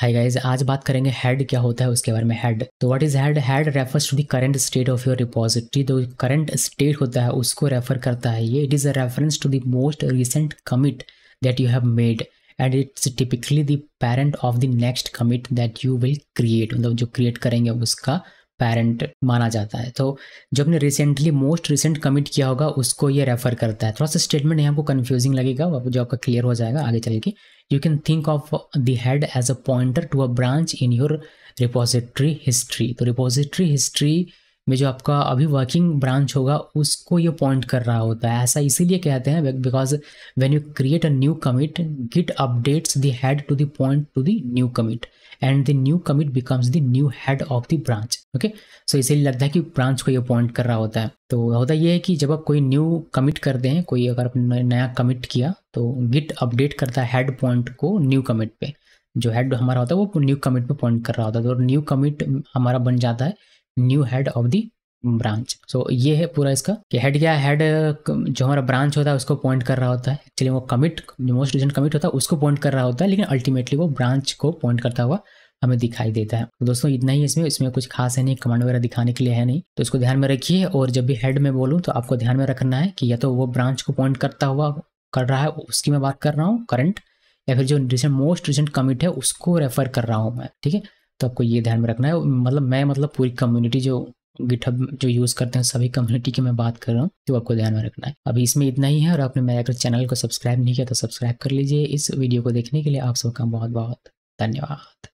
hi guys आज बात करेंगे हेड क्या होता है उसके बारे में हेड तो what is head head refers to the current state of your repository जो करंट स्टेट होता है उसको रेफर करता है ये it is a reference to the most recent commit that you have made and it's typically the parent of the next commit that you will create मतलब जो create करेंगे उसका पेरेंट माना जाता है तो जो हमने रिसेंटली मोस्ट रिसेंट कमिट किया होगा उसको ये रेफर करता है थोड़ा सा स्टेटमेंट यहाँ को कन्फ्यूजिंग लगेगा वो जो आपका क्लियर हो जाएगा आगे चल के you can think of the head as a pointer to a branch in your repository history तो रिपोजिटरी हिस्ट्री में जो आपका अभी वर्किंग ब्रांच होगा उसको ये पॉइंट कर रहा होता है ऐसा इसीलिए कहते हैं because when you create a new commit Git updates the head to the point to the new commit and the new commit becomes the new head of the branch okay so इसीलिए लगता है कि branch को ये point कर रहा होता है तो होता ये है कि जब आप कोई न्यू कमिट करते हैं कोई अगर आपने नया कमिट किया तो गिट अपडेट करता है हेड पॉइंट को न्यू कमिट पे जो हेड हमारा होता है वो न्यू कमिट पे पॉइंट कर रहा होता है तो न्यू कमिट हमारा बन जाता है new head of the branch so so, ये है पूरा इसका कि हेड क्या हेड जो हमारा ब्रांच होता है उसको पॉइंट कर रहा होता है एक्चुअली वो कमिट जो मोस्ट रिजेंट कमिट होता है उसको पॉइंट कर रहा होता है लेकिन अल्टीमेटली वो ब्रांच को पॉइंट करता हुआ हमें दिखाई देता है तो दोस्तों इतना ही इसमें इसमें कुछ खास है नहीं कमांड वगैरह दिखाने के लिए है नहीं तो इसको ध्यान में रखिए और जब भी हेड में बोलूँ तो आपको ध्यान में रखना है कि या तो वो ब्रांच को पॉइंट करता हुआ कर रहा है उसकी मैं बात कर रहा हूँ करंट या फिर जो रिसेंट मोस्ट रिसेंट कमिट है उसको रेफर कर रहा हूँ मैं ठीक है तो आपको ये ध्यान में रखना है मतलब मैं मतलब पूरी कम्युनिटी जो गिटहब जो यूज़ करते हैं सभी कम्युनिटी की मैं बात कर रहा हूँ तो आपको ध्यान में रखना है अभी इसमें इतना ही है और आपने मेरे अगर चैनल को सब्सक्राइब नहीं किया तो सब्सक्राइब कर लीजिए इस वीडियो को देखने के लिए आप सबका बहुत बहुत धन्यवाद